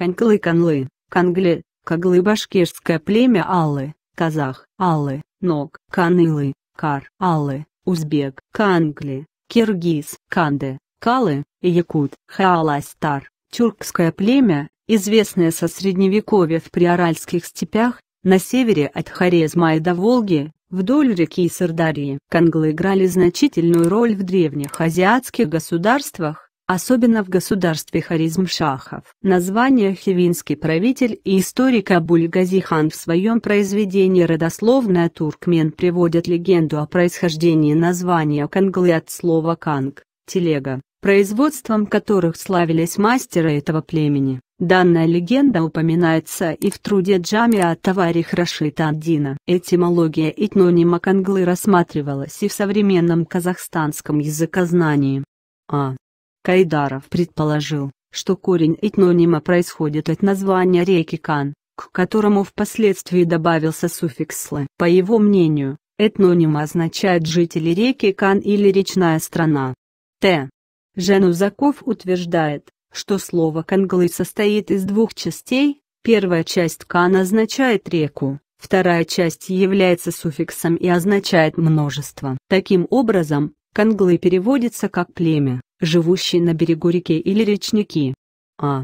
Коньклы Канлы, Кангле, Каглы, башкирское племя Аллы, Казах, Аллы, Ног, Канылы, Кар, Аллы, Узбек, Кангли, Киргиз, Канде, Калы, Якут, Хааластар, тюркское племя, известное со средневековья в приоральских степях, на севере от Хорезма и до Волги, вдоль реки Сырдарьи. Канглы играли значительную роль в древних азиатских государствах, особенно в государстве харизм шахов. Название хивинский правитель и историк Абуль Газихан в своем произведении «Родословная туркмен» приводят легенду о происхождении названия Канглы от слова «канг» – телега, производством которых славились мастера этого племени. Данная легенда упоминается и в труде Джами Джамиа Таварих Рашита Аддина. Этимология этнонима канглы рассматривалась и в современном казахстанском языкознании. А. Кайдаров предположил, что корень этнонима происходит от названия реки Кан, к которому впоследствии добавился суффикс «лы». По его мнению, этноним означает «жители реки Кан» или «речная страна». Т. Женузаков утверждает, что слово «канглы» состоит из двух частей, первая часть «кан» означает «реку», вторая часть является суффиксом и означает «множество». Таким образом, канглы переводится как «племя» живущие на берегу реки или речники. А.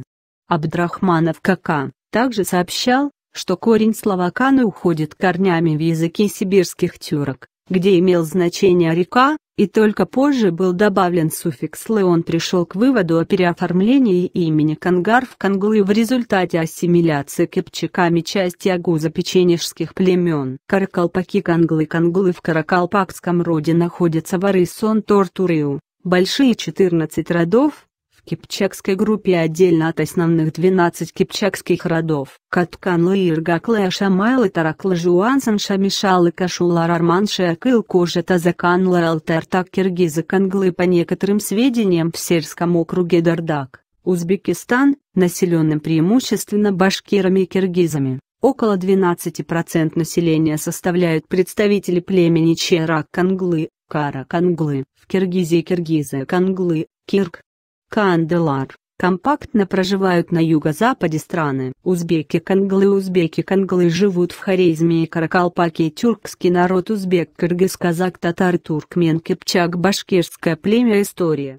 Абдрахманов Кака также сообщал, что корень слова «каны» уходит корнями в языке сибирских тюрок, где имел значение река, и только позже был добавлен суффикс «лы». Он пришел к выводу о переоформлении имени Кангар в Канглы в результате ассимиляции кипчаками части агуза печенежских племен. Каракалпаки Канглы Канглы в каракалпакском роде находятся в Арисон тортуриу большие 14 родов, в кипчакской группе а отдельно от основных 12 кипчакских родов. Катканлы Иргаклы Ашамайлы Тараклы Жуансан Шамишалы Кашулар Арман Шакыл Кожа Тазаканлы Алтартак Киргизы Канглы По некоторым сведениям в сельском округе Дардак, Узбекистан, населенным преимущественно башкирами и киргизами. Около 12% населения составляют представители племени Черак-Канглы, Кара Канглы. В Киргизии киргизы Канглы, Кирк, Канделар компактно проживают на юго-западе страны. Узбеки-канглы Узбеки-канглы живут в Хорезме и Каракалпаке. Тюркский народ Узбек, Кыргыз, Казак, Татар, Туркмен, Кипчак, Башкирское племя История